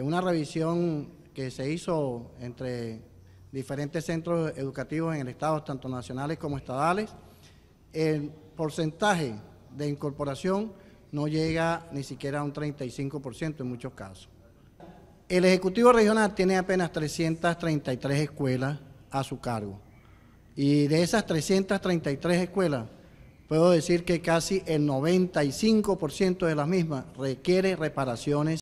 En una revisión que se hizo entre diferentes centros educativos en el Estado, tanto nacionales como estadales, el porcentaje de incorporación no llega ni siquiera a un 35% en muchos casos. El Ejecutivo Regional tiene apenas 333 escuelas a su cargo. Y de esas 333 escuelas, puedo decir que casi el 95% de las mismas requiere reparaciones